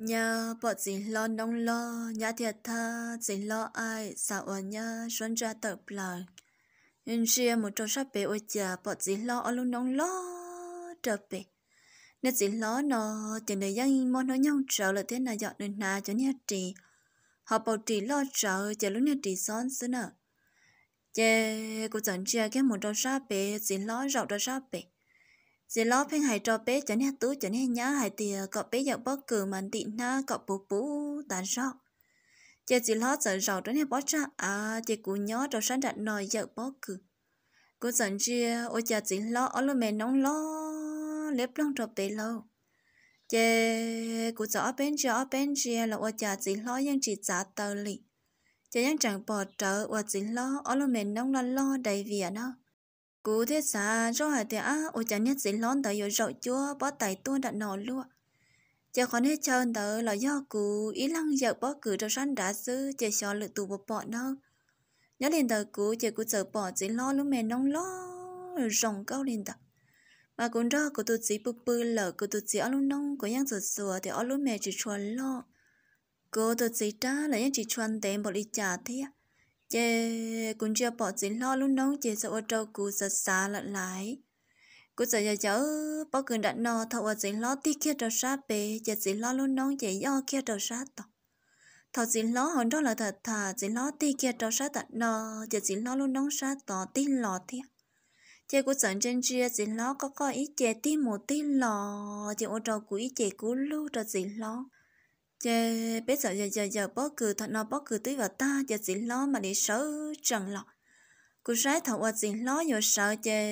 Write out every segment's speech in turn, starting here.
nhà bỏ gì lo nông lo nhà thiệt tha gì lo ai sao ở nhà xuân ra tập lại nhưng chia một trò sắp bể ôi chà bỏ gì lo ở luôn nông lo tập bể nên gì lo nó tiền đời dân món nó nhau trở lại thế nào dọn đến nhà cho nhà trì họ bảo trì lo trở chờ lúc nhà trì son xứ nè chê cô chẳng chia cái một trò sắp bể gì lo rộng trò sắp bể giờ lo phanh hay cho bé cho nên tú cho nên nhá hay thì ờ, cậu bé giờ bó cử mà tị na cậu bố bố tàn sọ giờ dì lo sợ rầu đó nên bó à, cha à chị cú nhó cho sẵn đặt nồi giờ bó cử cô sẵn chia ôi giờ dì lo ở lô mẹ nóng lo lép lông cho bé lâu giờ cô cho ở bên giờ ở bên giờ là ôi giờ dì lo nhưng chỉ trả tờ lì giờ nhưng chẳng bỏ trở ôi dì lo ở lô mẹ nóng lo lo đầy việc nó Cú thiết xa rõ hại thế á, ôi chả nhất dính lón tới yếu rậu chúa, bó tay tuôn đã nổ luôn. chờ con hết chân tới là do cú ý lăng dở bó cử cho sẵn đã sư, chờ xó lực tù một bọ đâu. Nhớ lên tới cú, chờ cú sợ bỏ dính lo lúc mẹ nông lo, rồng câu lên tới. Mà cũng rõ cú tụt dí bụp bư lở, cú tụt dí ở lúc nông, cú nhắc sửa sửa thì ở lúc mẹ chỉ chuẩn lo. Cú tụt dí ta là nhắc chỉ chuẩn tên một ít trả thế á chị cũng chưa bỏ gì lo luôn nóng chị sợ ở trâu cụ sợ xa lận lại cụ sợ giờ cháu bỏ cường đặt nò thầu ở gì lo tí kia trâu sát bề chị gì lo luôn nóng chị do kia trâu sát tỏ thầu gì lo hòn đó là thật thà gì lo tí kia trâu sát đặt nò chị gì lo luôn nóng sát tỏ tí lò thiệt chị cũng sợ trên chia gì lo có coi ý chị tí một tí lò chị ở trâu cụ ý chị cú lưu trâu gì lo giờ bây giờ giờ giờ giờ bó cử thật nó bó cử tới vào ta giờ chỉ lo mà để sợ trần lọ cú rái thằng ở chỉ lo nhiều sợ giờ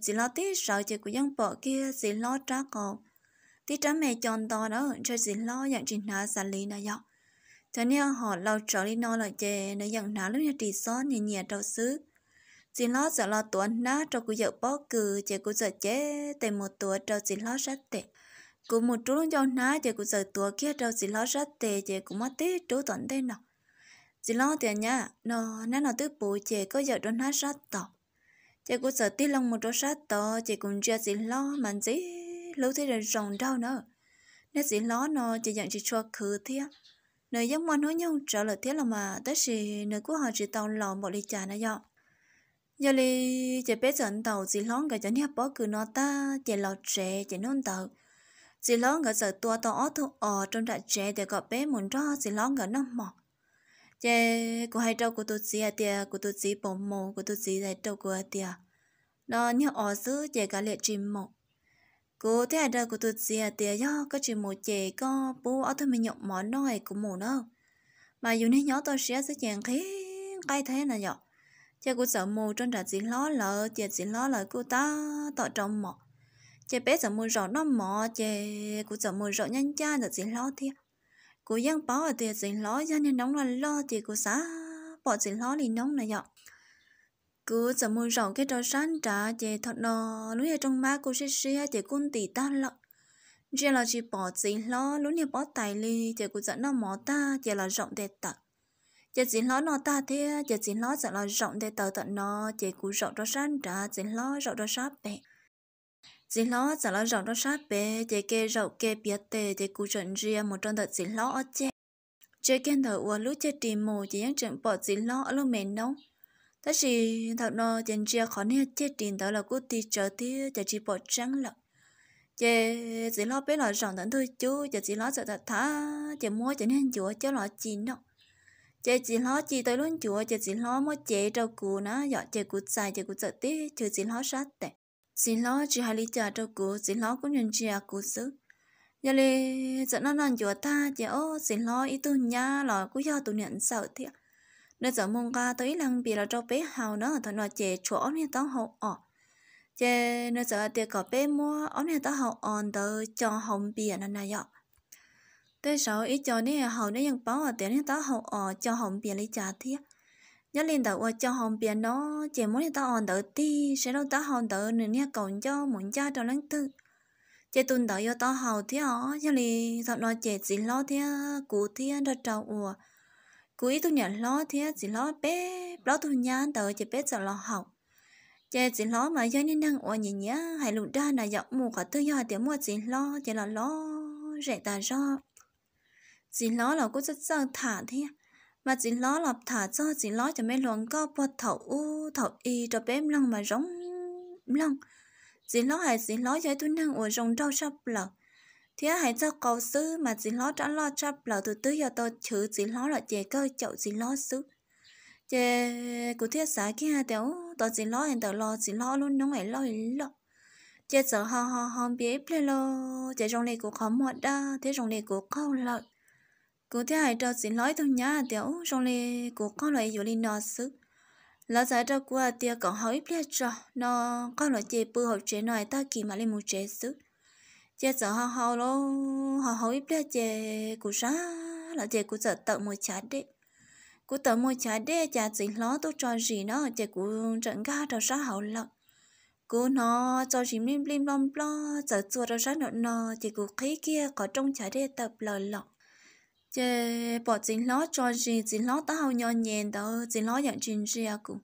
chỉ lo tí sợ giờ của dân bỏ kia chỉ lo trá còn tí trá mẹ tròn to đó cho chỉ lo dạng trình nà xả lý nà dọ thế nên họ lâu trở đi nó là giờ nó dặn nà lúc nhà trì xót nhẹ nhà đầu xứ chỉ lo sợ lo tuấn nà cho cú vợ bó cử giờ cú giờ chế tìm một tuổi cho chỉ lo sát tệ cú một trú lông ná giờ cú giờ tua kia đâu chỉ lo rất tệ giờ cú mất tết trú tận tê nọ chỉ lo tiền nhá, nó nó nó tức bù giờ có giờ đón ná rất tỏ giờ cú giờ tê lông một trú rất tỏ giờ cũng chưa chỉ lo mà gì lâu thế rồi rồng đau nữa nó chỉ lo nó chỉ dặn chỉ cho khứ thế nơi giống mình nói nhau trở lại thế là mà tới gì nơi của họ chỉ tàu lò một ly trà nữa dọ giờ thì chỉ biết dẫn tàu chỉ lón cái chẳng nhà bỏ cứ nó ta chỉ lọt trẻ chỉ non tàu chỉ lo ngỡ giờ tua to ó thu ở trong đại trẻ để gặp bé muốn cho chỉ lo ngỡ năm mỏ chế của hai trâu của tôi chỉ à tiề của tôi chỉ bồng mồ của tôi chỉ đại trâu của à tiề nó nhớ ở xứ chế cả lệ chim mộ cô thế hai trâu của tôi chỉ à tiề do có chim mộ chế có bố ở thu mình nhộn món nói của mồ đâu mà dù nên nhỏ tôi sẽ sẽ chèn khí cay thế là nhở chế của sợ mồ trong đại chỉ lo lỡ chế chỉ lo lỡ cô ta tọt trong mọ chị bé giờ mua rau nó mò chị cũng giờ mua rau nhân cha giờ gì lo thiệt cô dân bỏ ở tiệt gì lo ra nên nóng là lo thì cô xã bỏ gì lo thì nóng này dọ cứ giờ mua rộng cái trò sáng trả chị thật nọ lúc này trong má cô sẽ xe chị cũng tỷ ta lọ chị là chị bỏ gì lo lúc này bỏ tài li chị cũng dẫn nó mỏ ta chị là rộng đẹp tật chị gì lo nó ta thế chị gì lo giờ là rộng đẹp tờ tận nó chị cũng rộng trò sáng trả gì lo rộng trò sáng bẹt chỉ lo chả lo rộng đó sát bé để kê rậu kê biết tề để cú trận riêng một trong đợt chỉ lo ở chè chơi kén thở ua lúc chơi tìm mù chỉ những trận bỏ chỉ lo ở lúc mềm nóng ta chỉ thợ nó chân chia khó nè chơi tìm đó là cú tì chờ tía chả chỉ bỏ trắng lận chè chỉ lo bé là rộng tận thôi chú chả chỉ lo sợ thật thà chả mua chả nên chùa chả nó chỉ nọ chè chỉ lo chỉ tới luôn chùa, chả chỉ lo mua chè trâu cú nó dọ chè cú xài chè cú sợ tía chả chỉ lo sát tệ xin lỗi chị hai lý trả cho cô xin lỗi cũng nhận chị à cô sứ giờ lê giờ nó nói chùa ta chị ô xin lỗi ý tôi nhá là cô do tôi nhận sợ thế, nên giờ mong ca tới lần bị là cho bé hào nó thằng nó chè chỗ này tao hậu ở chè nên giờ tiệc có bé mua ông này tao hậu on tới cho hồng biển này này ạ tới sau ý cho nên hậu bảo ở tiền này tao hậu ở cho hồng biển lấy trả thiệt nhớ lên đầu cho hòn biển nó chỉ muốn ta hòn đỡ ti sẽ đâu ta hòn đỡ nữa nha còn cho muốn cha cho lắng tư chỉ tuần đỡ cho ta hầu thế họ nhớ lì thật nó chỉ chỉ lo thế cụ thế ra trâu ủa cụ ý tôi nhận lo thế chỉ lo bé lo tôi nhá đỡ chỉ bé sợ lo học chỉ chỉ lo mà do nên đang ủa nhỉ nhá hãy lụt ra là dọc mù cả tư do tiếng mua chỉ lo chỉ là lo rẻ ta do chỉ lo là cũng rất sợ thả thế mà chỉ lo lọc thả cho chỉ lo cho mấy luồng có bột thầu u thầu y cho bé lăng mà rong lăng chỉ lo hay chỉ lo cho tôi năng ở rong rau chấp lợ thì hãy cho cầu sư mà chỉ lo trả lo chấp lợ từ từ giờ tôi chữ chỉ lo là chè cơ chậu chỉ lo sư chè cụ thiết xã kia tiểu tôi chỉ lo hiện tại lo chỉ lo luôn đúng ấy lo lo chè sợ ho ho ho bé plelo chè rong này cũng khó muộn đó thế rong này cũng không lợi cô thấy hai trâu xin lỗi tôi nhá tiểu trong lì cô con loại dù lì nọ xứ là giải trâu của tia còn hỏi biết cho nó con loại chế bự học chế nói ta kỳ mà lên một chế xứ chế sợ họ họ lo họ hỏi biết chế của ra, là chế của sợ tự một chả đấy của tự một chả đấy chả xin lỗi tôi cho gì nó chế của trận ga trâu sa hậu lợn cô nó cho chị lim lim lom lo giờ chùa đó ra nó nó thì cô khí kia có trong trái đê tập lờ lọc chế bỏ chính ló cho gì chính ló tao hầu nhỏ nhẹ đó chính ló nhận chính gì à cụ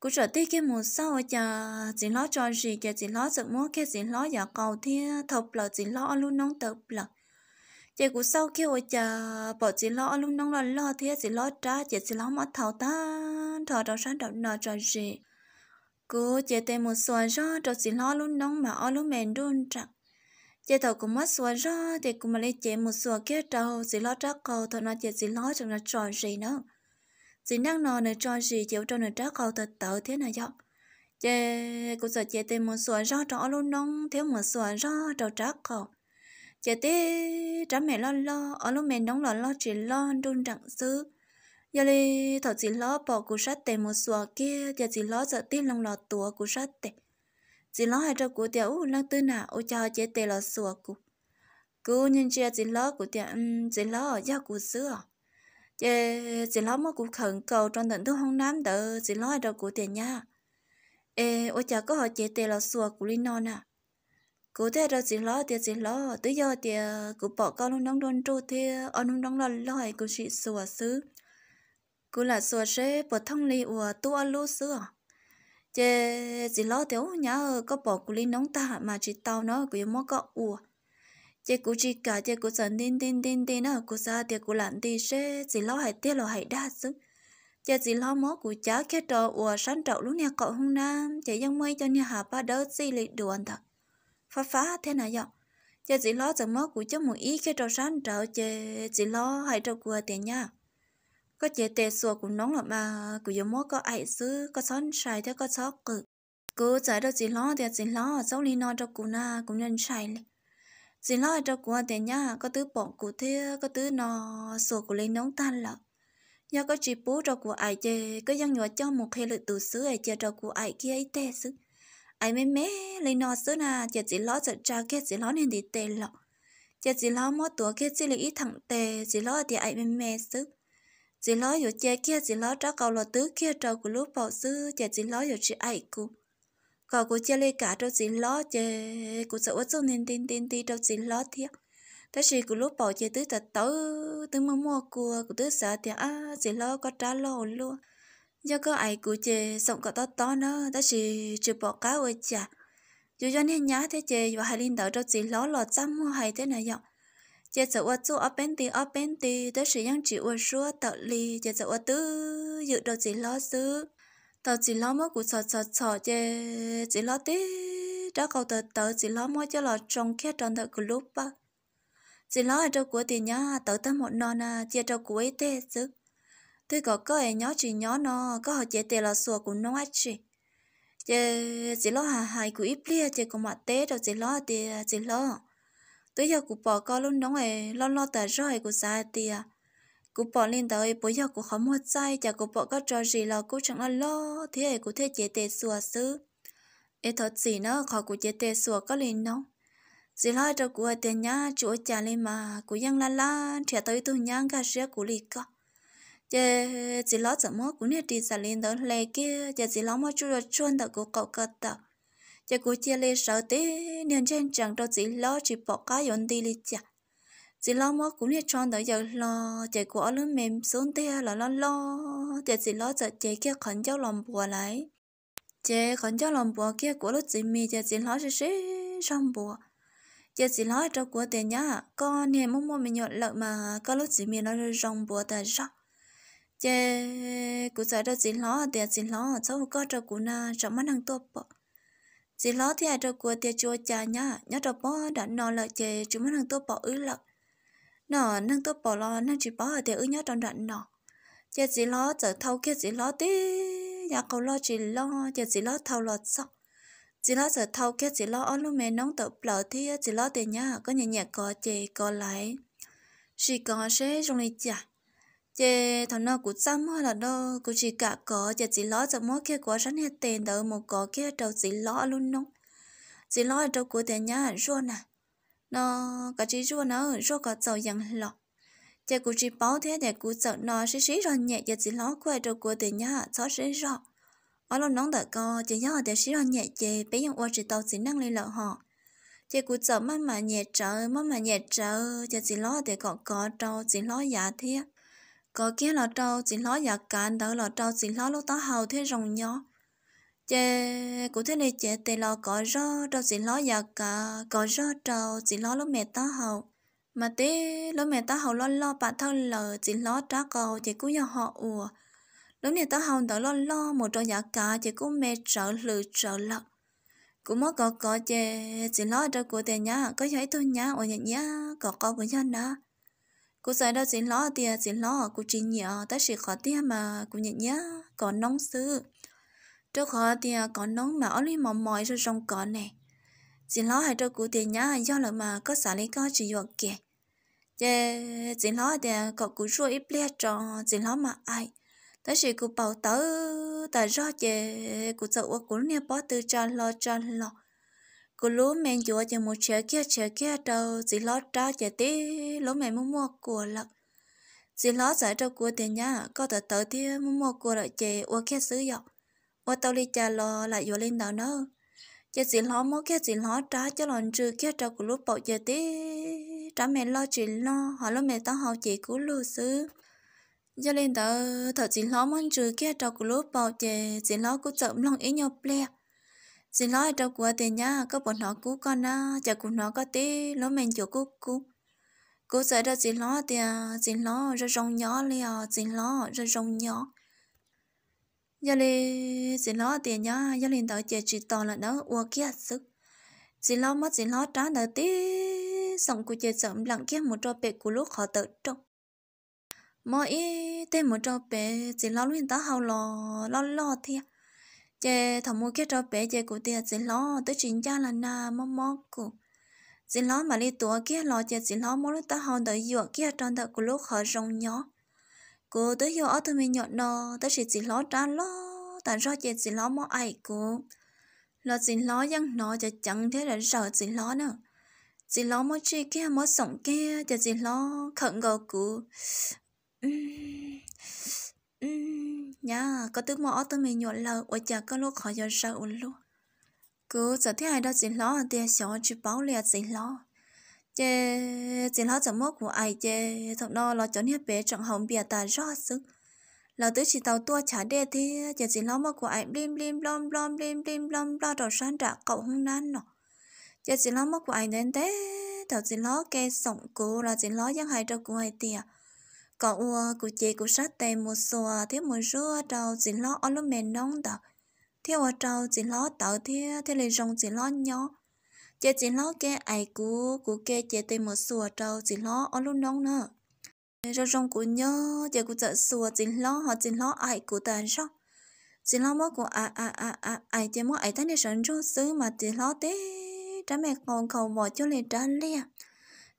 cụ trở tới cái một sau chả chính ló cho gì cái chính ló sợ mua cái chính ló giả cầu thì thập là chính ló luôn nóng tập là chế cụ sau khi ôi chả bỏ chính ló luôn nóng là lo thì chính ló trả chế chính ló mất thầu ta thọ đầu sáng đầu nọ cho gì cụ chế tới một số cho chính ló luôn nóng mà ở luôn mềm luôn chặt chế tàu cũng mất xuống ra thì cũng mà lấy chế một số kia trâu chỉ lo trắc cầu thôi nó chế chỉ lo trong nó tròn gì nữa chỉ năng nó nó tròn gì chịu trong nó trắc cầu thật tự thế này vậy, chế cũng sợ chế tìm một số ra trong luôn nông thiếu một số ra trong trắc cầu chế tê trả mẹ lo lo ở luôn mẹ đóng lo lo chỉ lo đun trạng xứ, giờ đây thọ chỉ lo bỏ cú sát tìm một số kia giờ chỉ lo sợ tin lòng lo tua cú sát tìm chỉ lo hai trâu của tiểu lăng tư nà ô cho chế tê lo sủa cụ cụ nhân chia chỉ lo của tiểu chỉ lo ở cụ xưa chế chỉ lo mà cụ khẩn cầu trong tận thứ hông nám đỡ chỉ lo hai trâu của tiểu nha ê ô cha có họ chế tê lo sủa cụ linh non à cụ thế trâu chỉ lo tiệt chỉ lo tới giờ tiệt cụ bỏ con luôn đóng đôn trâu thế ở nông đóng lo lo cụ chị sủa xứ cụ là sủa xế bỏ thông li ủa tu ở lúa xưa chế chỉ lo thiếu nhá có bỏ cú linh nóng ta mà chỉ tao nó cú mò có u chế cú chỉ cả chế cú sẵn tin tin tin tin nó cú sa thì cú lặn thì chế chỉ lo hay tiếc lo hay đa sức chế chỉ lo mất cú chá khi trò u sẵn trậu lúc nha cậu hung nam chế dân mây cho nhà hà ba đỡ xì lì đồ anh thật phá phá thế nào vậy chế chỉ lo chẳng mất cú cho một ý khi trò sẵn trậu chế chỉ lo hay trò cua tiền nha có chế tê xua cũng nóng lắm mà cứ giống mốt có ai xứ có xón xài thế có xót cự cứ chạy đâu chỉ lo thì chỉ lo sau đi nó cho cụ na cũng nhân xài lên chỉ lo cho cụ thì nhá có tứ bỏ cụ thế có tứ nó xua cụ lên nóng tan lợ nhớ có chỉ bố cho cụ ai chơi có dân nhỏ cho một hệ lực từ xứ ai chơi cho cụ ai kia ấy tê xứ ai mê mê lấy nó xứ na chỉ chỉ lo sợ cha kia chỉ lo nên đi tê lợ chỉ chỉ lo mỗi tuổi kia chỉ lấy ít thằng tê chỉ lo thì ai mê mê xứ chỉ lo yo che kia chỉ lo trao cầu lo tứ kia trâu của lúc bảo sư che chỉ lo yo chỉ ai cô có của che lê cả trâu chỉ lo che của sợ quá chung nên tin tin tin trâu chỉ lo thiệt ta chỉ của lúc bảo che tứ thật tớ tứ mua mua cua của tứ sợ thì à chỉ lo có trả lo luôn do có ai của che sống có to to nữa ta chỉ chụp bỏ cá ơi chả dù cho nên nhá thế che và hai linh đỡ trâu chỉ lo lo chăm mua hay thế này vậy giờ cháu ở chỗ ở bên thì ở bên thì tới sử dụng chỉ ở số tạo lì giờ cháu ở tư dự đầu chỉ lo sư tàu chỉ lo mất của sọt sọt sọt giờ chỉ lo tí đó cầu tờ tờ chỉ lo mất cho lo trồng khét tròn thật của lúc ba chỉ lo ở đâu của thì nhá tàu tới một non à giờ đâu của ấy thế chứ tôi có có em nhớ chỉ nhớ nó có họ chế tề là sùa của nó ấy chị giờ chỉ lo hà hài của ít lia chỉ có mặt té đâu chỉ lo thì chỉ lo tới giờ cụ bỏ con luôn đóng ấy lo lo tờ rồi của xa tiệt cụ bỏ lên tới bố giờ cụ khó mua chay chả cụ bỏ có trò gì là cụ chẳng lo lo thế ấy cụ thế chế tệ sùa xứ ấy thật gì nữa khó cụ chế tệ sùa có lên nóng dì lo cho cụ ở tiền nhá chú trả lên mà cụ ยัง la la la, trẻ tới tôi nhang cả xe cụ lì cơ chè dì lo chẳng mất cụ nè đi xả lên tới lề kia chè dì lo mua chú rồi chuôn tới cụ cậu cật tới chỉ cố chia lê sợ tế nên trên chẳng đâu chỉ lo chỉ bỏ cá yon đi lì chả chỉ lo mất cũng hết chọn tới giờ lo chỉ cố lớn mềm xuống tế là lo lo chỉ chỉ lo sợ chỉ kia khẩn cho lòng bùa lại chỉ khẩn cho lòng bùa kia của lúc chỉ mi chỉ chỉ lo sẽ sẽ trong bùa chỉ chỉ lo trong của tiền nhá con nè muốn mua mình nhọn lợi mà có lúc chỉ mi nó trong bùa tại sao chỉ cụ sợ đó chỉ lo tiền chỉ lo sau có cho cụ na cho mắt hàng tốt bọ dì lo thì ai cho cua tia chua cha nhá nhá cho bó đã nọ là chè chúng mình nâng tôi bỏ ư lợ nọ nâng tôi bỏ lo nâng chỉ bỏ ở tia ứ nhá trong đoạn nọ chè dì lo giờ thâu kia dì lo tí nhà cầu lo chỉ lo chè dì lo thâu lọt sọ dì lo giờ thâu kia dì lo ở lúc mẹ nóng tự lợ thì dì lo tiền nhá có nhẹ nhẹ có chè có lại chỉ có sẽ trong này chả chị thằng nó cũng chăm hoa là đâu cũng chỉ cả có chị chỉ lo cho mỗi kia quá rắn hết tiền đỡ một có kia trâu chỉ lo luôn nóng chỉ lo ở trâu của tiền nhà rua nè nó cả chỉ rua nó rua cả giàu dặn lọ chị cũng chỉ báo thế để cũng sợ nó xí xí rồi nhẹ chị chỉ lo quay trâu của tiền nhà cho xí rồi ở lâu nóng đợi co chị nhớ để xí rồi nhẹ chị bé 用我 chỉ tàu chỉ năng lên lợ họ chị cũng sợ mắt mà nhẹ trợ mắt mà nhẹ trợ chị chỉ lo để có có trâu chỉ lo giả thiết có kia là trâu chỉ ló giả cản đỡ là trâu chỉ ló lúc đó hầu thế rồng nhỏ chê cụ thế này chê tê lo có rơ trâu chỉ ló giả cả có rơ trâu chỉ ló lúc mẹ tá hầu mà tê lúc mẹ tá hầu lo lo bà thân lờ chỉ ló trá cầu chỉ cũng nhà họ ùa lúc mẹ tá hầu đỡ lo lo một trâu giả cả chỉ cũng mẹ trợ lự trợ lợt cũng mất có có chê chỉ ló trâu của tê nhá có giấy tôi nhá ôi ủa nhá có có của nhau nữa cú giải đó chính lo thì chính lo cú chỉ nhớ ta chỉ khó tiếc mà cú nhận nhá còn nóng sư cho khó thì còn nóng mà ở lên mỏng mỏi rồi trong còn này chính lo hay cho cú tiền nhá do là mà có xả lấy có chỉ được kìa chứ chính lo thì có cú rồi ít lẹ cho chính lo mà ai ta chỉ cú bảo tớ ta do chứ cú sợ quá cú nè bỏ từ cho lo cho lo cô lú men chúa chỉ một chế kia chế kia đâu chỉ lót ra chế tí lú mẹ muốn mua của lận chỉ lót giải cho của tiền nhá có tờ tờ thì muốn mua của lại chế ô kia sử dụng ô tao đi cha lo lại vô lên đầu nó chế chỉ lót mua kia chỉ lót ra cho lần trừ kia cho cô lú bảo chế tí trả mẹ lo chuyện lo họ lú mẹ tao học chị của lú xứ cho nên tờ thật chỉ lót muốn trừ kia cho cô lú bảo chế chỉ lót của chậm lòng ý nhau ple xin lỗi trâu của tiền nhá có bọn nó cú con á chờ cùng nó có tí nó mình chỗ cú cú cú sợ đó xin lỗi thì à, xin lỗi rồi rong nhỏ liền à. xin lỗi rồi rong nhỏ giờ đi xin lỗi tiền nhá giờ liền tới chơi chỉ toàn là đó uo kia sức xin lỗi mất xin lỗi trả nợ tí xong cú chơi sớm lặng kia một trò bẹt của lúc họ tự trong mỗi tên một trò bẹt xin lỗi liền tới hậu lo lo lo thiệt chế thằng mua kia trò bé chế cụ tiệt chỉ lo tới chính cha là na mò mò cụ chỉ lo mà đi tua kia lo chế chỉ lo mỗi lúc ta hòn đợi dựa kia trong đợi của lúc hơi rong nhỏ cụ tới hiểu ở tụi mình nhọn nó tới chỉ chỉ lo trả lo tại sao chế chỉ lo mò ai cụ lo chỉ lo dân nó chế chẳng thế là sợ chỉ lo nữa chỉ lo mỗi chi kia mỗi sống kia chế chỉ lo khẩn gò cụ 嗯嗯。nhá có tướng mỏ tôi mình nhuận lâu, ở chợ có lúc khỏi giờ ra ổn luôn cứ giờ thế này đó chỉ lo tia sợ chỉ báo liền chỉ lo chê chỉ lo chẳng mốt của ai chê thật đó lo cho hết bé chẳng hồng bìa ta rõ sức là tứ chỉ tàu tua trả đề thì chê chỉ lo mốt của ai blim blim blom blom blim blim blom blom đồ sáng trả cậu không nan nọ chê chỉ lo mốt của ai đến thế thật chỉ lo kê sống cố là chỉ lo giang hai cho của ai tiệt có ua ờ, cụ chế cụ sát tề một số thế một số trâu chỉ lo ở lúc mềm nông đó thế ở ờ, trâu chỉ lo tạo thế thế lên rong chỉ lo nhỏ chế chỉ lo cái ai cụ cụ kê chế tề một số trâu chỉ lo ở lúc nóng nữa rồi rong cụ nhớ chế cụ chợ sùa chỉ lo họ chỉ lo ai cụ tàn sao chỉ lo mất cụ à à à à ai chế mất ai thấy để sẵn cho xứ mà chỉ lo thế trái mẹ còn cầu bỏ cho lên trả liền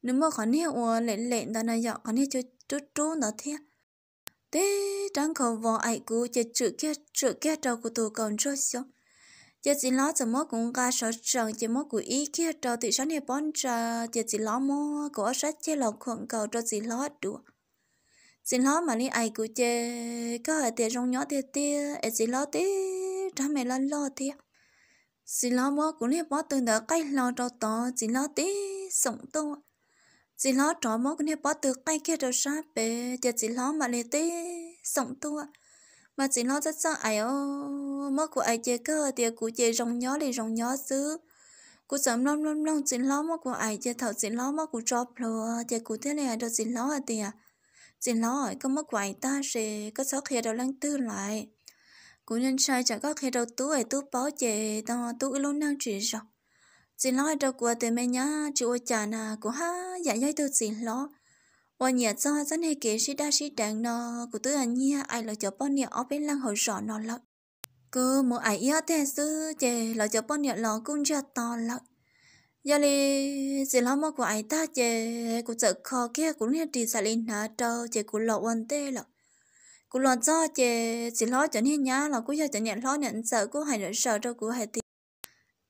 nếu mà còn hiểu lệ lệ đó này dọ còn hiểu chú chú nó thế, thế đang không vòng ai cú chỉ chữ kia chữ kia trâu của tôi còn rất xong giờ chỉ lo cho mỗi cũng ca sợ rằng chỉ mỗi của ý kia trâu thì sáng nay bón trà giờ chỉ lo mỗi của sách chế lòng khuẩn cầu cho chỉ lo được chỉ lo mà đi ai cú chơi có ở tiền trong nhỏ tiền tiền chỉ lo tí trả mẹ lo lo tiền chỉ lo mỗi cũng đi bó từng đợt cái lo trâu to chỉ lo tí sống tôi chỉ lo trò mốc này bỏ từ cây kia rồi sao bé giờ chỉ lo mà lấy tê sống tua mà chỉ lo rất sao ai ô mốc của ai chơi cơ thì của chơi rong nhó thì rong nhó xứ của sớm lom lom lom chỉ lo mốc của ai chơi thầu chỉ lo mốc của trò plơ chơi của thế này rồi chỉ lo à thì à chỉ lo có mốc của ai ta sẽ có số kia đầu lăng tư lại của nhân sai chẳng có kia đầu tú ai tú bỏ chơi tao tú luôn đang chuyện rồi xin lỗi đâu của tôi mẹ nhá chú ô chả nà của ha dạ dây tôi xin lỗi và nhẹ cho dân hệ kế sĩ đa sĩ đáng nó của tôi anh nhia ai là cho bọn nhà ở bên lăng hồi rõ nó lợn cứ một ai yêu thế sư chè là cho bọn nhà lọ cũng cho to lợn giờ thì xin lỗi mà của ai ta chè của chợ khó kia cũng nhẹ đi xả lên nà trâu chè của lọ quan tê lợn của lọ cho chè xin lỗi cho nên nhá là của giờ cho nhận lo nhận sợ của hai nữa sợ cho của hai tí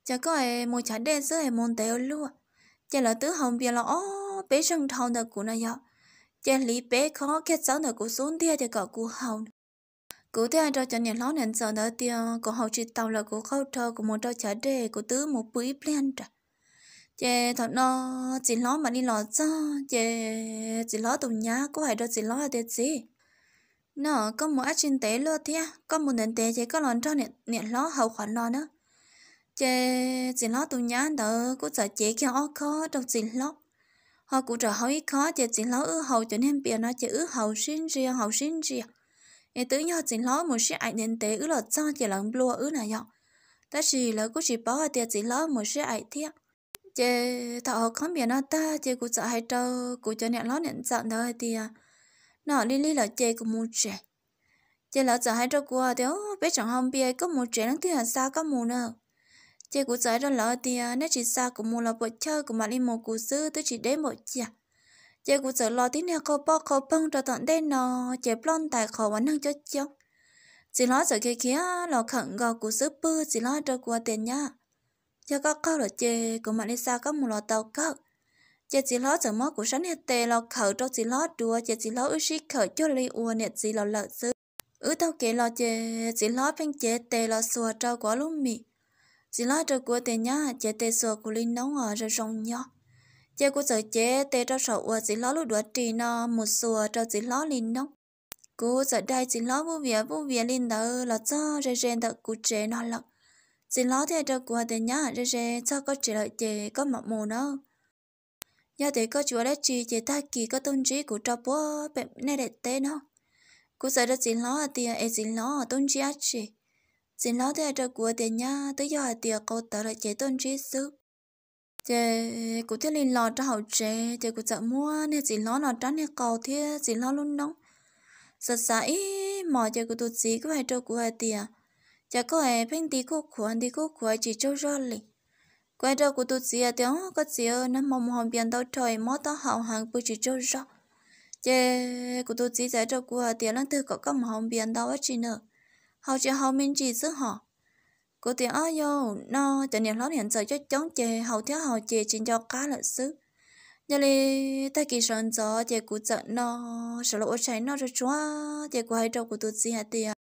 chả có ai mua chả đen sữa hay môn tèo luôn chả là tứ hồng bia là ó bé sân thòng thật của này ạ chả lý bé khó kết giáo thật của xuống tia chả có của hồng cụ thế cho cho nhận lót nên sợ đó tia của hậu chỉ tàu là của khâu thơ của một trâu chả đê của tứ một bưởi plen trả chè thật nó chỉ lót mà đi lót cho chả chỉ lót tụi nhá có phải đâu chỉ lót là tiệt gì nó có một ác trên tế luôn thế có một nền tế chế có lót cho nhận nhận lót hậu khoản nó nữa chê chỉ lo tụ nhá đỡ cũng sợ chế kia ó khó trong chỉ lo họ cũng trở hỏi khó chê chỉ lo ư hậu cho nên bia nó chê ư hậu xin riêng hậu xin riêng em tự nhớ chỉ lo một số ảnh nên tế ư là cho chỉ lắng blue ư này nhọ ta chỉ là cũng chỉ bỏ tiệt chỉ lo một số ảnh thiệt chê thọ không biết nó ta chê cũng sợ hay trâu cũng cho nên lo nhận sợ đời thì nó đi đi là chê cũng muốn chê chê là sợ hay trâu qua thì biết chẳng hông bia có một chuyện nó thì là sao có mù nữa chị cũng giải ra lỡ thì à, nếu chị xa cũng mua là bộ chơi của mà đi một cụ sư tôi chỉ đến một chị à. chị cũng sợ lo tiếng nào cô bó cô bông cho tận đây nọ chị plon tài khổ và nâng cho chồng chị lo sợ kia kia lo khẩn gò cụ sư bư chị lo cho qua tiền nhá cho các câu là chị của mà đi xa có một lọ tàu cất chị chỉ lo sợ mất của sáng hết tề lo khẩu cho chị lo đùa chị chỉ lo ước sĩ khẩu cho ly ua nè chị lo lợ sư ứ tao kể lo chị chỉ lo phanh chế tề lo xua cho quá lúc mì xin là trời của tề nhá chế tê sửa của linh nóng ở rồi rong nhó chế của sợ chế tê cho sầu ở xin lo lúc đó trì nó một sửa cho xin lo linh nóng cô giờ đây xin lo vô việc vô việc linh đỡ là cho rồi rèn đó của chế nó lật, xin lo thế cho của tề nhá rồi rèn cho có chỉ lại chế có mặt mù nó nhà tề có chùa đấy chỉ chế ta kỳ có tôn trí của trò bố bệnh này để tên không cô sợ đó xin lỗi thì ấy xin lỗi tôn trí á chỉ xin lỗi tôi trợ của tiền nhá tới giờ tiền câu tớ lại chế tôn trí sức chế cũng thiết linh lo cho hậu chế chế cũng sợ mua nên xin lỗi nó tránh nên cầu thiết xin lỗi luôn nóng sợ sãi mọi chế cũng tụt gì cứ phải trợ của tiền chả có ai phanh tí cô anh tí cô khuôn chỉ cho rõ lì quay đầu của tụt gì à, tiếng có gì nó mong hòm biển đâu trời mó tao hậu hàng bữa chỉ cho rõ chế của tụt gì giải cho của tiền lần thứ có cầm hòm biển đâu chỉ nữa hầu chị hầu mình chỉ giữ họ cô tiền ơi yo nó cho nên nó hiện giờ cho chống chè hầu thiếu hầu chè chỉ cho cá lợi sứ giờ li ta kỳ sơn gió chè cụ giận nó sợ lỗ cháy nó rồi chúa chè cụ hay đâu cụ tụt gì hả tiền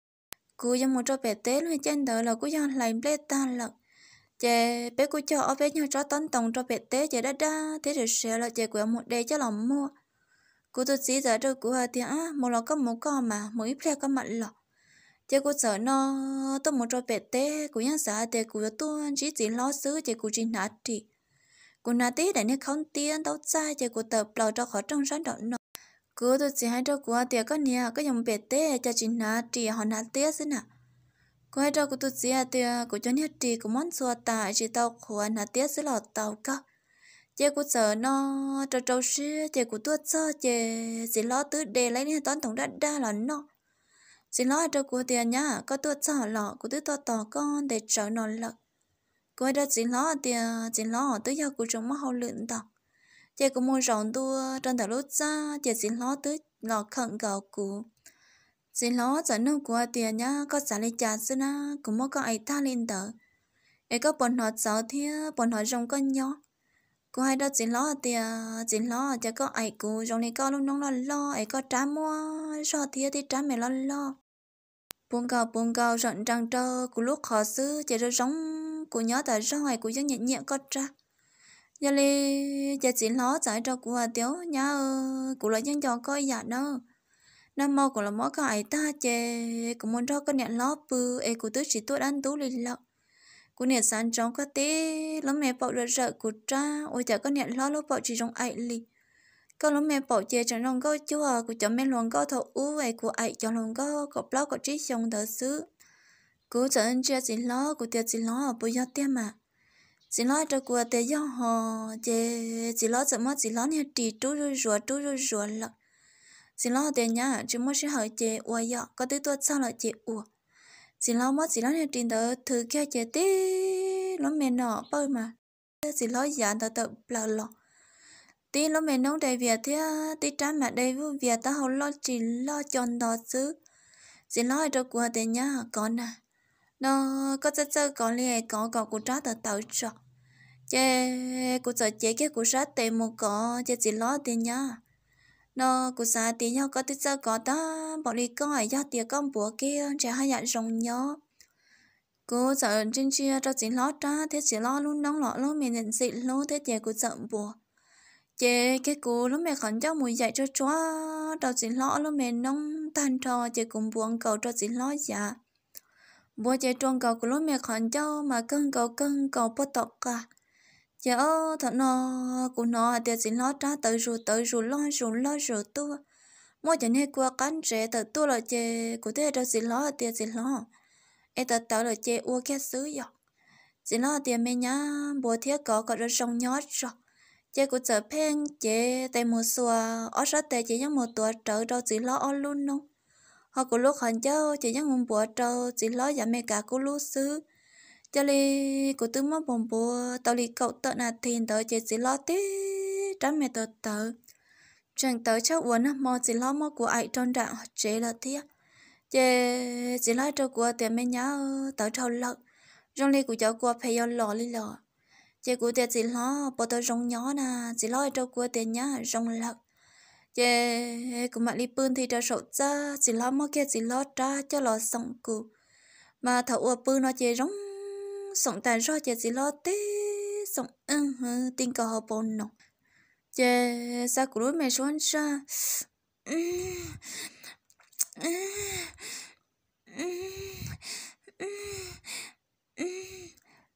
cụ giờ muốn cho bé té luôn trên đời là cụ giờ lại bé ta lận chị bé cụ cho ở bé nhau cho tấn tông cho bé té chị đã đã thế rồi sẽ là chị cụ một đề cho lòng mua cụ tụt gì giờ đâu cụ hả tiền á một lọ có một con mà mỗi ít có mặt lọ chị cô sợ nó tôi muốn cho bé té cũng nhắn sợ để cô tôi chỉ chỉ lo xứ chị cô chỉ nát thì cô nát tí để nên không tiền đâu xa chị cô tập lo cho khó trong sáng đó nó cứ tôi chỉ hai cho cô tiệc có nhà có dòng bé té cho chị nát thì họ nát té xin à cô hai cho cô tôi chỉ tiệc cô cho nhát thì cô muốn xua tà chị tao khổ nát té xin lọt tàu cả chị cô sợ nó cho trâu xí chị cô tôi sợ chị chỉ lo tứ đề lấy nên toán tổng đã đa là nó xin lỗi cho cô tiền nhá có tôi cho lọ của tôi to to con để trở nó lật cô đã xin lỗi tiền xin lỗi tôi giờ cô trông mất hậu lượng đó chị cũng muốn rộng tôi trong thời lúc xa chị xin lỗi tôi lọ khẩn cầu cô xin lỗi cho nước của tiền nhá có xả lên trà xưa na cũng mất có ấy tha lên tờ ấy có bọn họ sợ thế bọn họ rồng con nhỏ cô hai đó xin lỗi tiền, xin lỗi cho có ai cô rồi này có lúc nóng lo lo ấy có trả mua rồi thì thì trả mẹ lo lo buông gào buông gào rộn trăng trơ của lúc khó xứ chỉ ra rong của nhớ tại rồi của dân nhẹ nhẹ có ra giờ li giờ chỉ ló giải cho của hà tiếu nhá ơ của là dân cho coi dạ nơ năm mơ của là mỏ cải ta chè của muốn cho con nhận ló bư ê của tứ chỉ tuốt ăn tú lì lợ của nhận sáng trong có tí lắm mẹ bọc rợ rợ của cha ôi chả con nhận ló lúc bọc chỉ trong ấy lì có lúc mẹ bỏ chia chẳng lòng có chú hờ của cháu mẹ luôn có thọ ú về của ai chẳng lòng có có bao có trí sống thật sự cú chẳng anh chia chỉ lo của tiệt chỉ lo bây giờ tiêm mà chỉ lo cho của tiệt do họ chê chỉ lo chẳng mất chỉ lo nha trì trú rồi rùa trú rồi rùa lận chỉ lo tiệt nhá chỉ mất sẽ hỏi chê ua dọ có thứ tuột sao lại chê ua chỉ lo mất chỉ lo nha trì đó thứ kia chê tí nó mẹ nọ bơi mà chỉ lo giả đó tự là lợ tí lúc mình nông đầy việc thì tí trái mặt đầy vụ việc ta hầu lo chỉ lo chọn đó chứ chỉ lo cho của thế nhá con à nó có chơi chơi có lẽ có còn của trái ta tàu cho chế của chơi chế cái của sát tệ một có chế chỉ lo thế nhá nó của sa tí nhau có tí chơi có ta bỏ đi coi ra tiệc con búa kia trẻ hai nhận rồng nhớ cô sợ trên chia cho chỉ lo ta thế chỉ lo luôn nóng lọ luôn mình nhận xịn luôn thế chế của giận bùa chị cái cô lúc mẹ khẩn cho mùi dạy cho chó đó chỉ lõ lúc mẹ nông tan trò chị cũng buồn cầu cho chỉ lõ dạ bố chị trông cầu của lúc mẹ khẩn cho mà cân cầu cân cầu bất tộc cả à. chị ô thật nó của nó thì chỉ lõ trá tới rồi tới rồi lo rồi lo rồi tu mỗi chuyện nghe qua cán trẻ tự tu là chị của thế đó chỉ lõ thì chỉ lõ em tự tạo là chị uo cái xứ rồi chỉ lõ thì mẹ nhá bố thiết có có được sông nhót rồi chế cũng trở phen chế tại mùa xua ở sát tại chỉ những mùa tuổi trở đâu chỉ lo ở luôn nông họ cũng lúc hẳn cháu chỉ những một bùa trâu chỉ lo giảm mẹ cả của lúc xứ cho li của tư mất bồn bùa tàu li cậu tợ nà thìn tớ chỉ chỉ lo tí tránh mẹ tớ tớ chẳng tớ cháu uống mò chỉ lo mò của ai trong trạng chế là thiệt chế chỉ lo cho của tiền mẹ nhau tớ thâu lợn trong li của cháu của phải do lò li lò chị của tiệt chị lo bỏ tôi rong nhỏ nè, chị lo cho của tiệt nhá rong lợt chị cũng mặc đi bươn thì cho sổ cha chị lo mất kia chị lo cha cho lo sống cụ mà thầu ua bươn nó chị rong sống tàn rồi chị chỉ lo tí sống ưng hư tin cầu họ bồn nọ chị sao cụ đối mẹ xuống cha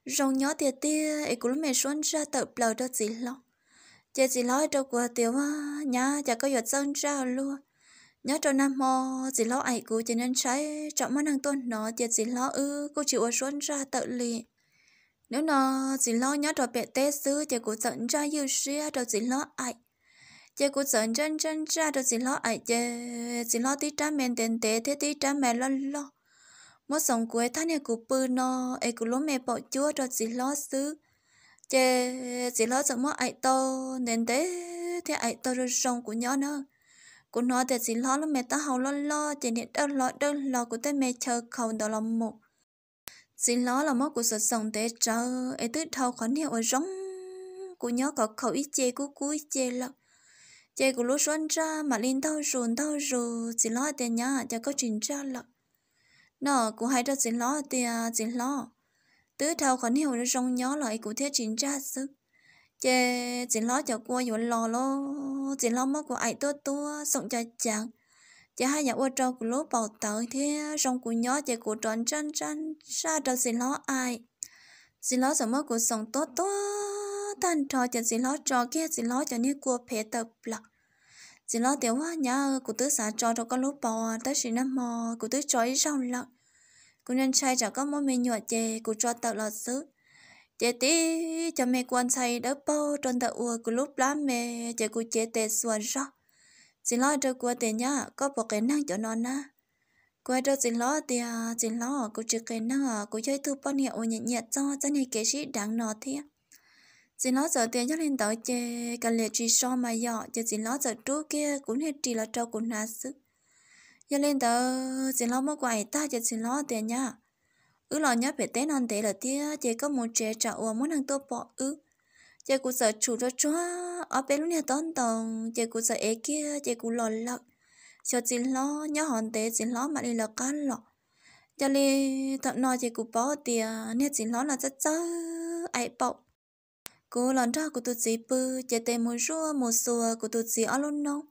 rong nhỏ tiệt tia ấy cũng mẹ xuân ra tập lờ đó gì lo chị gì lo đâu của tiểu à, nhá chả có giọt sơn ra luôn nhớ trong nam mò gì lo ấy cũng chị nên trái trọng món hàng tuần nó chị gì lo ư cô chịu ở xuân ra tự lì nếu nó gì lo nhớ rồi bé tê sứ, chị cũng giận ra yêu xia đâu gì lo ấy, chị cũng giận chân chân ra đâu gì lo ấy chị gì lo tí cha mẹ tiền tệ thế tí cha mẹ lo lo một sống cuối thân nhà cụ bư nó ấy cũng lúa mẹ bỏ chúa cho dì lo xứ chê dì lo sợ mất ai to nên thế thì ai to rồi sống của nhỏ nữa của nó thì dì lo lắm mẹ ta hầu lo lo chỉ nên đơn lo đơn lo của tên mẹ chờ không đó là một dì lo là mất của sự sống thế chờ ấy tứ thâu khoản hiệu ở rong của nhỏ có khẩu ít chê của cuối chê lắm chê của lúa xuân ra mà lên thâu ruồn thâu rù dì lo tên nhá cho có chuyện ra lắm nó cũng hay cho chính lo thì à, chính lo tứ thâu còn hiểu rồi rong nhớ lại cụ thiết chính tra sức chê chính lo cho qua vừa lò lo chính lo mất của ai tôi tôi sống cho chàng chê hai nhà ô trâu của lúa bảo tớ thế rong của nhớ chê của tròn chân chân xa cho chính lo ai chính lo sống mất của sống tốt tốt tan trò chê chính lo trò kia chính lo cho như của phê tập lạc chỉ lo tiểu hoa nhá cụ tứ xả cho cho có lúc bò tới xí năm mò cụ tứ cho ý rong lợn cụ nên trai cho có mỗi mình nhọt chè cụ cho tợ lọt xứ chè tí cho mẹ quan say đỡ bò tròn tợ ua cụ lúc lá mẹ chè cụ chè tè xuân rõ chỉ lo cho cụ tiền nhá có bộ cái năng cho nó na quay cho chỉ lo thì chỉ lo cụ chưa cái năng cụ chơi thu bao nhiêu nhẹ nhẹ cho cho này cái gì đáng nó thiệt xin nói giờ tiền chắc lên tới chê cần liệt chỉ so mà dọ chứ xin nói giờ trước kia cũng hết chỉ là trâu cũng nát sức giờ lên tới xin nói mất quậy ta chứ xin nói tiền nha ứ lo nhớ về tết non tết là tia chỉ có một trẻ trả ua muốn ăn tô bỏ ứ chị cũng sợ chủ cho chúa ở bên lúc này tốn tòng chị cũng sợ ế kia chị cũng lo lợt sợ xin lo nhớ hòn tết xin lo mà đi là cá lọ cho lên thằng nói chị cũng bỏ tiền nên chỉ lo là rất rất ai bọc cú lần ra của tôi chỉ bư chạy tay một rùa một xùa của tôi chỉ ở luôn nông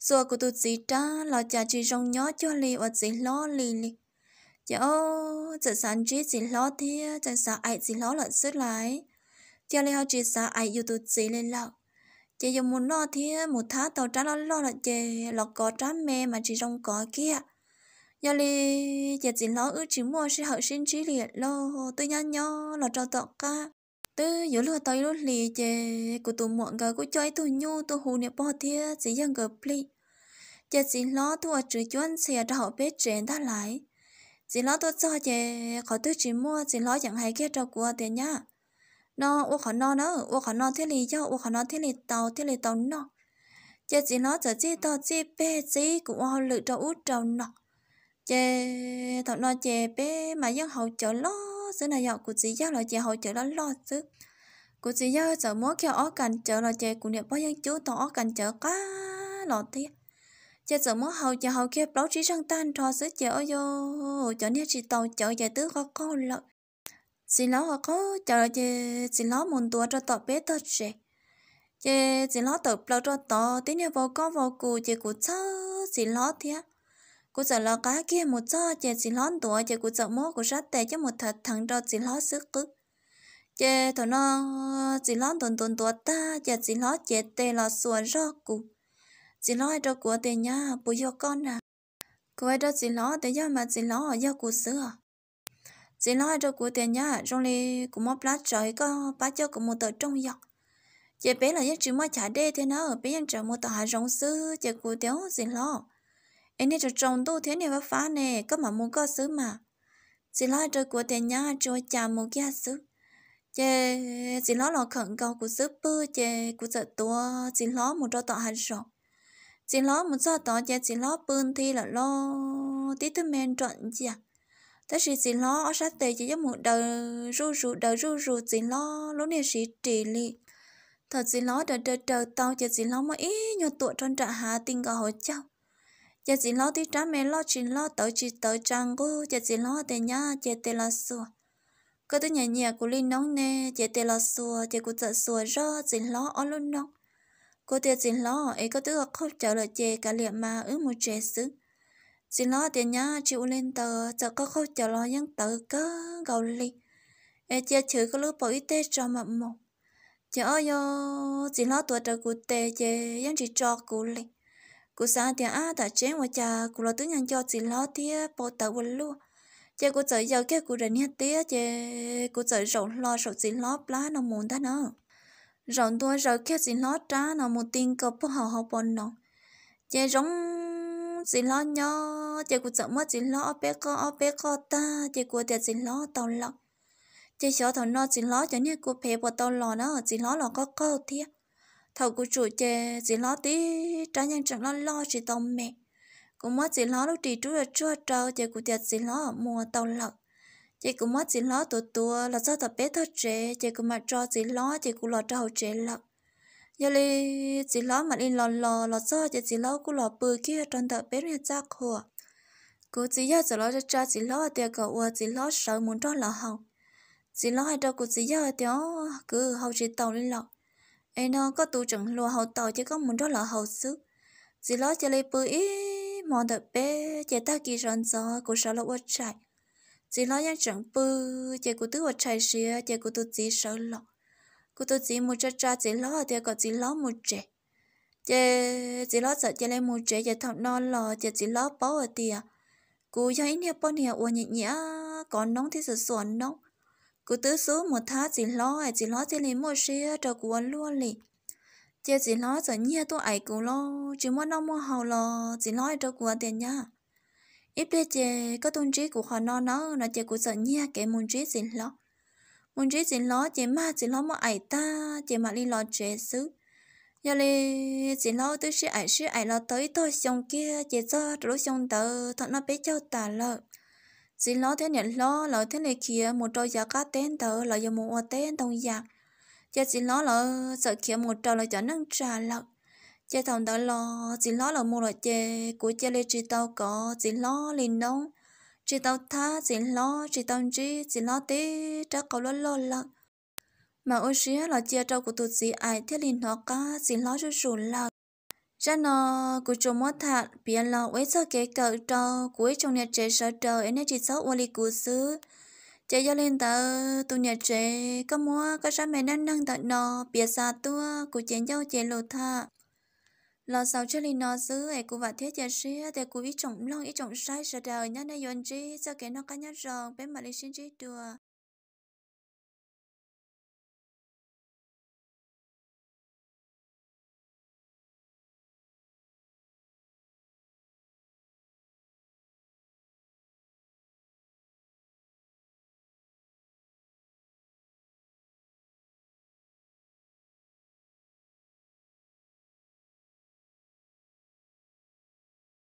xùa của tôi chỉ ta là chả chỉ rong nhó cho lì và chỉ lo lì lì chả ô chả chỉ chỉ chị lo thế chả sản ai chỉ lo lợn sức lại cho lì họ chỉ sản ai yêu tôi chỉ lên lợ chả dùng muốn lo thế một tháng tàu trả lo lo là chị lọt có trả mẹ mà chỉ rong có kia giờ lì giờ chỉ lo ước chỉ mua sẽ hậu sinh chỉ liệt lo tôi nhăn nhó là cho tọt ca tư yếu lừa tới lúc lì chè của tụi muộn gà của chơi tụi nhu tụi hù nè bò thia chỉ dân gờ pli chè chỉ lo tụ ở chữ chuyên xe đào bế trên ta lại chỉ lo tụ cho chè khỏi tư chỉ mua chỉ lo chẳng hay kia trò của tiền nhá nó ô khó nó nó ô khó nó thiết lì cho ô khó nó thiết lì tàu thiết lì tàu nó chè chỉ lo chở chi tàu chi bê chi cũng ô lự trâu út trâu nó chè thọ nó chè bê mà dân hậu chở lo giữa này dạo của chị giác là chị hỗ trợ đó lo chứ của chị giác giờ muốn kêu ở cạnh chợ là chị cũng đẹp bao nhiêu chú tỏ ở cạnh chợ cá lo thế chị giờ muốn hậu chị hậu kia báo chí sang tan trò giữa chị ở vô chợ nét chị tàu chợ chị tứ có câu lợn xin lỗi họ có chợ là chị xin lỗi một tuổi cho tọt bé tọt chị chị xin lỗi tọt lâu cho tọt tí nữa vô có vô cụ chị cũng sao xin lỗi thế cú sợ lo cá kia một cho chè chỉ lón tuổi chè cú sợ mốt cú sát tè cho một thật thằng cho chỉ lót sức cứ chè thằng nó chỉ lót tuần tuần tuột ta chè chỉ lót chè tè lọt sủa rọ cú chỉ lót cho của tè nha bù yo con à cú ấy cho chỉ lót để do mà chỉ lót cho do cú sữa chỉ lót cho của tè nha trong này cú mốt lá trời có bá cho cú một tờ trong giọt chè bé là những chữ mà trả đê thế nào bé những chữ một tờ hạ rong sư chè cú téo chỉ lót anh ấy cho trồng tu thế này và phá nè có mà muốn có xứ mà chỉ lo cho của tiền nhà cho cha một gia xứ chê chỉ lo lo khẩn cầu của xứ bư chê của sợ tua chỉ lo một cho tọ hành rồi chỉ lo một cho tọ chê chỉ lo bươn thi là lo tí thứ men trọn chìa thế thì chỉ lo ở sát tề chỉ cho một đời ru ru đời ru ru chỉ lo lúc này sĩ trị li thật chỉ lo đời đời đời tao chỉ chỉ lo mà ý nhau tụi tròn trả hà tình cả hồi cháu giờ chỉ lo tí trả mẹ lo chỉ lo tới chỉ tới trang cô giờ chỉ lo để nhá giờ để lo xua cứ thứ nhẹ nhẹ của linh nóng nè giờ để lo xua giờ của sợ xua ra chỉ lo ở luôn nóng cô tiệt chỉ lo ấy có thứ không trả lời chè cả liệm mà ứ một chè xứ chỉ lo tiền nhá chịu lên tờ giờ có không trả lo nhân tờ cơ gầu li ấy chè chữ có lúc bỏ ít tê cho mập một chè ơi yo chỉ lo tuổi trời của tê chè nhân chỉ cho cụ li cô sa thì à đã chế mà cha cô lo tứ nhân cho chỉ lo thì bỏ tàu quên luôn chế cô trời giờ kia cô rèn hết tía chế cô trời rộng lo rầu chỉ lo lá nó muốn ta nó rộng tôi rồi kia chỉ lo trá nó một tin cờ bốc hào hậu bồn nó chế rộng chỉ lo nhó chế cô trời mất chỉ lo bé co bé co ta chế cô tiệt chỉ lo tàu lọ chế sợ thằng nó chỉ lo cho nên cô phê bỏ tàu lọ nó chỉ lo lọ có câu thiệt thầu của chủ chè chỉ lo tí trái nhân chẳng lo lo chỉ tông mẹ cũng mất chỉ lo lúc chỉ chú là chua trâu chè của chè chỉ lo mùa tàu lợn chè cũng mất chỉ lo tụ tua là do tập bé thật trẻ chè cũng mà cho chỉ lo chè cũng lo trâu trẻ lợn giờ li chỉ lo mà đi lò lò lò do chè chỉ lo cũng lo bự kia trong tập bé nhà cha khổ cô chỉ giờ chỉ lo cho cha chỉ lo tiền cậu ua chỉ lo sợ muốn cho là hậu chỉ lo hai đâu cô chỉ giờ tiếng cứ hậu chỉ tàu lên lọ ai nó có tu chẳng lùa hậu tàu chứ có muốn đó là hậu sức dì lo chơi lấy bự ý mò đập bé chơi ta kỳ rón gió của sợ là quất chạy dì lo nhang chẳng bự chơi của tứ quất chạy xia chơi của tu chỉ sợ lọ của tu chỉ một cha cha dì lo thì có dì lo một trẻ chơi dì lo sợ chơi lấy một trẻ chơi thằng non lọ chơi dì lo bao ở tiệt cú cho ít nhiều bao nhiêu uống nhẹ nhẹ còn nóng thì sợ sồn nóng cứ tứ xứ một tháng chỉ lo ai chỉ lo chỉ lên một xe cho của luôn lì chỉ chỉ lo cho nhia tôi ai cũng lo chỉ muốn nó mua hậu lo chỉ lo cho của tiền nha ít biết chỉ có tôn trí của họ nó nó là chỉ của sợ nhia cái muốn trí chỉ lo muốn trí chỉ lo chỉ mà chỉ lo một ai ta chỉ mà đi lo chế xứ giờ lì chỉ lo tới sẽ ai sẽ ai lo tới tôi xong kia chỉ cho rồi xong tờ thật nó biết cho ta lợi xin lỗi thế này lo lỗi thế này kia một trò giả cá tên tờ lo giờ một tên tông giả cha xin lỗi lo sợ kia một trò lo cho nâng trả lợn cha thằng đó lo xin lỗi lo một loại chè của cha lên chỉ tao có xin lỗi liền nông chỉ tao tha xin lỗi chỉ tao chỉ xin lỗi tí chắc có lo lo lợn mà ôi xía là chia trâu của tụi sĩ ai thế liền nó cá xin lỗi cho sùn lợn ra nó cứ chôm mất thà biển lo quấy sao kế cờ trò cuối trong nhà trẻ sợ trời ấy nên chỉ xấu ô li cú xứ trẻ giao lên tờ tu nhà trẻ có mua có ra mẹ đang nâng tận nó biết xa tua cụ chén giao trẻ lột thà lo sau cho lên nó xứ ấy cũng vặt thế trẻ xí để cụ ít trồng long ít trọng sai sợ trời nhá nay yon chi sao kế nó cá nhát rồng bé mà lên xin chi đùa